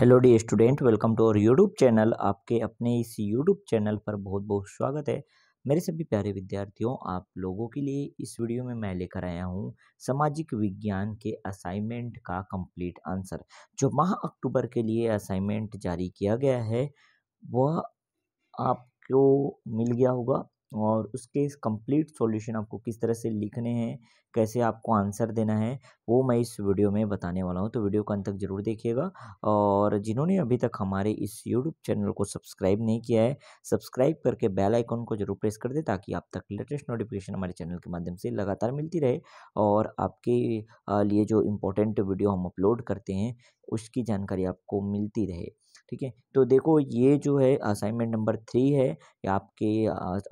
hello dear student welcome to our YouTube channel आपके अपने इस यूट्यूब चैनल पर बहुत बहुत स्वागत है मेरे सभी प्यारे विद्यार्थियों आप लोगों के लिए इस वीडियो में मैं लेकर आया हूँ सामाजिक विज्ञान के असाइनमेंट का कंप्लीट आंसर जो माह अक्टूबर के लिए असाइनमेंट जारी किया गया है वह आपको मिल गया होगा और उसके कंप्लीट सॉल्यूशन आपको किस तरह से लिखने हैं कैसे आपको आंसर देना है वो मैं इस वीडियो में बताने वाला हूँ तो वीडियो को अंत तक जरूर देखिएगा और जिन्होंने अभी तक हमारे इस यूट्यूब चैनल को सब्सक्राइब नहीं किया है सब्सक्राइब करके बेल आइकॉन को जरूर प्रेस कर दे ताकि आप तक लेटेस्ट नोटिफिकेशन हमारे चैनल के माध्यम से लगातार मिलती रहे और आपके लिए जो इम्पोर्टेंट वीडियो हम अपलोड करते हैं उसकी जानकारी आपको मिलती रहे ठीक है तो देखो ये जो है असाइनमेंट नंबर थ्री है ये आपके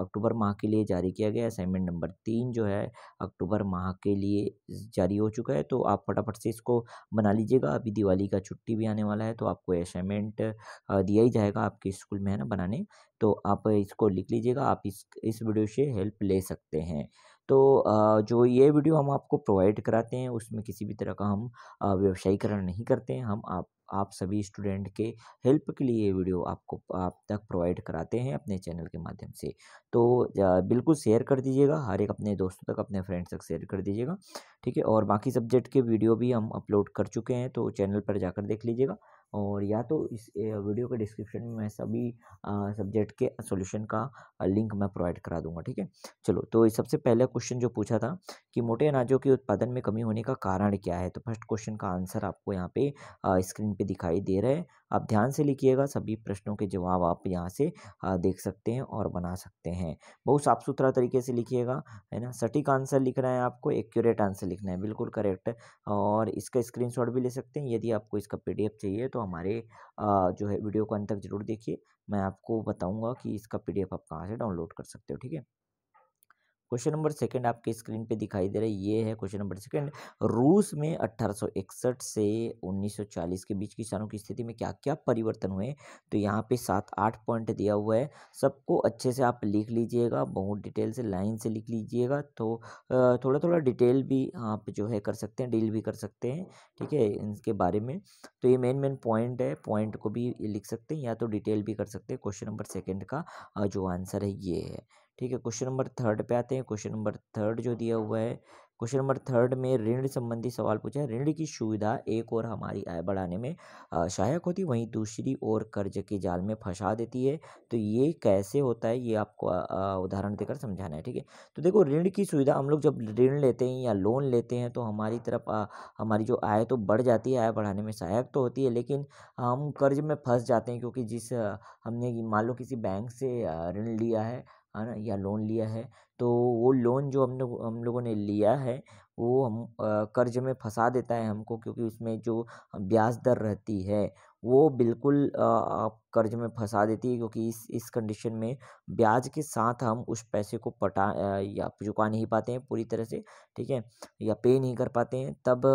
अक्टूबर माह के लिए जारी किया गया असाइनमेंट नंबर तीन जो है अक्टूबर माह के लिए जारी हो चुका है तो आप फटाफट से इसको बना लीजिएगा अभी दिवाली का छुट्टी भी आने वाला है तो आपको असाइनमेंट दिया ही जाएगा आपके स्कूल में है ना बनाने तो आप इसको लिख लीजिएगा आप इस इस वीडियो से हेल्प ले सकते हैं तो जो ये वीडियो हम आपको प्रोवाइड कराते हैं उसमें किसी भी तरह का हम व्यवसायीकरण नहीं करते हैं हम आप आप सभी स्टूडेंट के हेल्प के लिए ये वीडियो आपको आप तक प्रोवाइड कराते हैं अपने चैनल के माध्यम से तो बिल्कुल शेयर कर दीजिएगा हर एक अपने दोस्तों तक अपने फ्रेंड्स तक शेयर कर दीजिएगा ठीक है और बाकी सब्जेक्ट के वीडियो भी हम अपलोड कर चुके हैं तो चैनल पर जाकर देख लीजिएगा और या तो इस वीडियो के डिस्क्रिप्शन में मैं सभी सब्जेक्ट के सॉल्यूशन का लिंक मैं प्रोवाइड करा दूंगा ठीक है चलो तो सबसे पहला क्वेश्चन जो पूछा था कि मोटे अनाजों के उत्पादन में कमी होने का कारण क्या है तो फर्स्ट क्वेश्चन का आंसर आपको यहाँ पे स्क्रीन पे दिखाई दे रहा है आप ध्यान से लिखिएगा सभी प्रश्नों के जवाब आप यहाँ से देख सकते हैं और बना सकते हैं बहुत साफ सुथरा तरीके से लिखिएगा है ना सटीक आंसर लिखना है आपको एक्यूरेट आंसर लिखना है बिल्कुल करेक्ट और इसका स्क्रीनशॉट भी ले सकते हैं यदि आपको इसका पीडीएफ चाहिए तो हमारे जो है वीडियो को अंत तक जरूर देखिए मैं आपको बताऊँगा कि इसका पी आप कहाँ से डाउनलोड कर सकते हो ठीक है क्वेश्चन नंबर सेकंड आपके स्क्रीन पे दिखाई दे रहा है ये है क्वेश्चन नंबर सेकंड रूस में 1861 से 1940 के बीच किसानों की स्थिति में क्या क्या परिवर्तन हुए तो यहाँ पे सात आठ पॉइंट दिया हुआ है सबको अच्छे से आप लिख लीजिएगा बहुत डिटेल से लाइन से लिख लीजिएगा तो थोड़ा थोड़ा डिटेल भी आप जो है कर सकते हैं डील भी कर सकते हैं ठीक है इनके बारे में तो ये मेन मेन पॉइंट है पॉइंट को भी लिख सकते हैं या तो डिटेल भी कर सकते हैं क्वेश्चन नंबर सेकेंड का जो आंसर है ये है ठीक है क्वेश्चन नंबर थर्ड पे आते हैं क्वेश्चन नंबर थर्ड जो दिया हुआ है क्वेश्चन नंबर थर्ड में ऋण संबंधी सवाल पूछा है ऋण की सुविधा एक और हमारी आय बढ़ाने में सहायक होती है वहीं दूसरी ओर कर्ज के जाल में फंसा देती है तो ये कैसे होता है ये आपको उदाहरण देकर समझाना है ठीक है तो देखो ऋण की सुविधा हम लोग जब ऋण लेते हैं या लोन लेते हैं तो हमारी तरफ आ, हमारी जो आय तो बढ़ जाती है आय बढ़ाने में सहायक तो होती है लेकिन हम कर्ज में फंस जाते हैं क्योंकि जिस हमने मान लो किसी बैंक से ऋण लिया है है ना या लोन लिया है तो वो लोन जो हम लोग हम लोगों ने लिया है वो हम कर्ज में फंसा देता है हमको क्योंकि उसमें जो ब्याज दर रहती है वो बिल्कुल कर्ज में फंसा देती है क्योंकि इस इस कंडीशन में ब्याज के साथ हम उस पैसे को पटा या चुका नहीं पाते हैं पूरी तरह से ठीक है या पे नहीं कर पाते हैं तब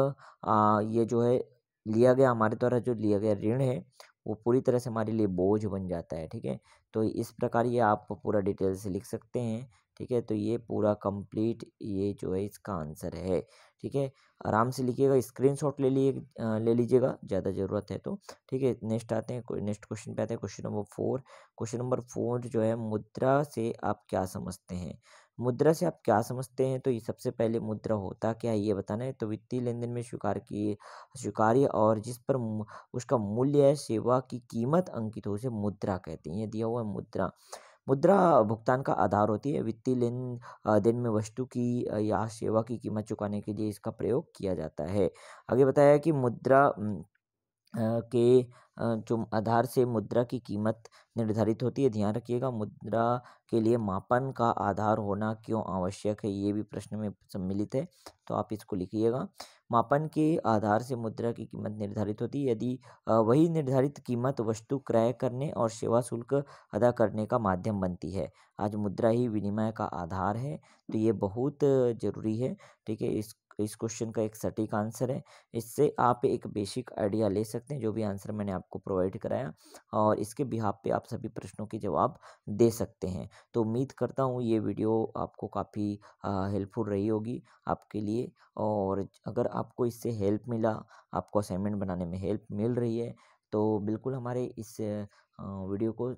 ये जो है लिया गया हमारे द्वारा जो लिया गया ऋण है वो पूरी तरह से हमारे लिए बोझ बन जाता है ठीक है तो इस प्रकार ये आप पूरा डिटेल से लिख सकते हैं ठीक है तो ये पूरा कंप्लीट ये जो है इसका आंसर है ठीक है आराम से लिखिएगा स्क्रीनशॉट ले लिए ले लीजिएगा ज़्यादा ज़रूरत है तो ठीक है नेक्स्ट आते हैं नेक्स्ट क्वेश्चन पे आते हैं question number four question number four जो है मुद्रा से आप क्या समझते हैं मुद्रा से आप क्या समझते हैं तो ये सबसे पहले मुद्रा होता क्या है ये बताना है तो वित्तीय लेन देन में स्वीकार किए स्वीकार्य और जिस पर उसका मूल्य है सेवा की कीमत अंकित हो उसे मुद्रा कहते हैं दिया हुआ मुद्रा मुद्रा भुगतान का आधार होती है वित्तीय लेन देन में वस्तु की या सेवा की कीमत चुकाने के लिए इसका प्रयोग किया जाता है आगे बताया कि मुद्रा के जो आधार से मुद्रा की कीमत निर्धारित होती है ध्यान रखिएगा मुद्रा के लिए मापन का आधार होना क्यों आवश्यक है ये भी प्रश्न में सम्मिलित है तो आप इसको लिखिएगा मापन के आधार से मुद्रा की कीमत निर्धारित होती है यदि वही निर्धारित कीमत वस्तु क्रय करने और सेवा शुल्क अदा करने का माध्यम बनती है आज मुद्रा ही विनिमय का आधार है तो ये बहुत ज़रूरी है ठीक है इस इस क्वेश्चन का एक सटीक आंसर है इससे आप एक बेसिक आइडिया ले सकते हैं जो भी आंसर मैंने आपको प्रोवाइड कराया और इसके बिहाब पे आप सभी प्रश्नों के जवाब दे सकते हैं तो उम्मीद करता हूँ ये वीडियो आपको काफ़ी हेल्पफुल रही होगी आपके लिए और अगर आपको इससे हेल्प मिला आपको असाइनमेंट बनाने में हेल्प मिल रही है तो बिल्कुल हमारे इस वीडियो को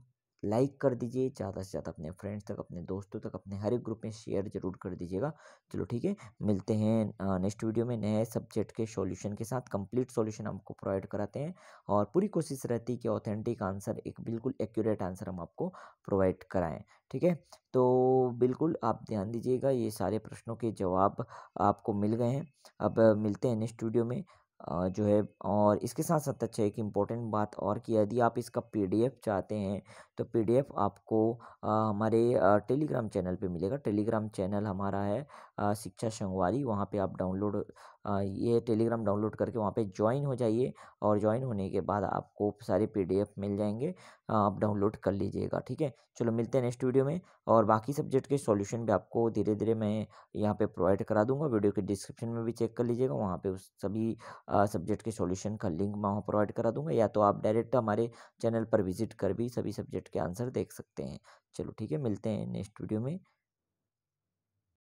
लाइक कर दीजिए ज़्यादा से ज़्यादा अपने फ्रेंड्स तक अपने दोस्तों तक अपने हर एक ग्रुप में शेयर जरूर कर दीजिएगा चलो ठीक है मिलते हैं नेक्स्ट वीडियो में नए सब्जेक्ट के सॉल्यूशन के साथ कंप्लीट सॉल्यूशन आपको प्रोवाइड कराते हैं और पूरी कोशिश रहती है कि ऑथेंटिक आंसर एक बिल्कुल एक्यूरेट आंसर हम आपको प्रोवाइड कराएँ ठीक है तो बिल्कुल आप ध्यान दीजिएगा ये सारे प्रश्नों के जवाब आपको मिल गए हैं अब मिलते हैं नेक्स्ट वीडियो में जो है और इसके साथ साथ अच्छा एक इम्पोर्टेंट बात और कि यदि आप इसका पीडीएफ चाहते हैं तो पीडीएफ आपको हमारे टेलीग्राम चैनल पे मिलेगा टेलीग्राम चैनल हमारा है शिक्षा शंगवारी वहाँ पे आप डाउनलोड ये टेलीग्राम डाउनलोड करके वहाँ पे ज्वाइन हो जाइए और ज्वाइन होने के बाद आपको सारे पी मिल जाएंगे आप डाउनलोड कर लीजिएगा ठीक है चलो मिलते हैं नेक्स्ट वीडियो में और बाकी सब्जेक्ट के सॉल्यूशन भी आपको धीरे धीरे मैं यहाँ पे प्रोवाइड करा दूंगा वीडियो के डिस्क्रिप्शन में भी चेक कर लीजिएगा वहाँ पे उस सभी सब्जेक्ट के सॉल्यूशन का लिंक मैं वहाँ प्रोवाइड करा दूंगा या तो आप डायरेक्ट हमारे चैनल पर विजिट कर भी सभी सब्जेक्ट के आंसर देख सकते हैं चलो ठीक है मिलते हैं नेक्स्ट वीडियो में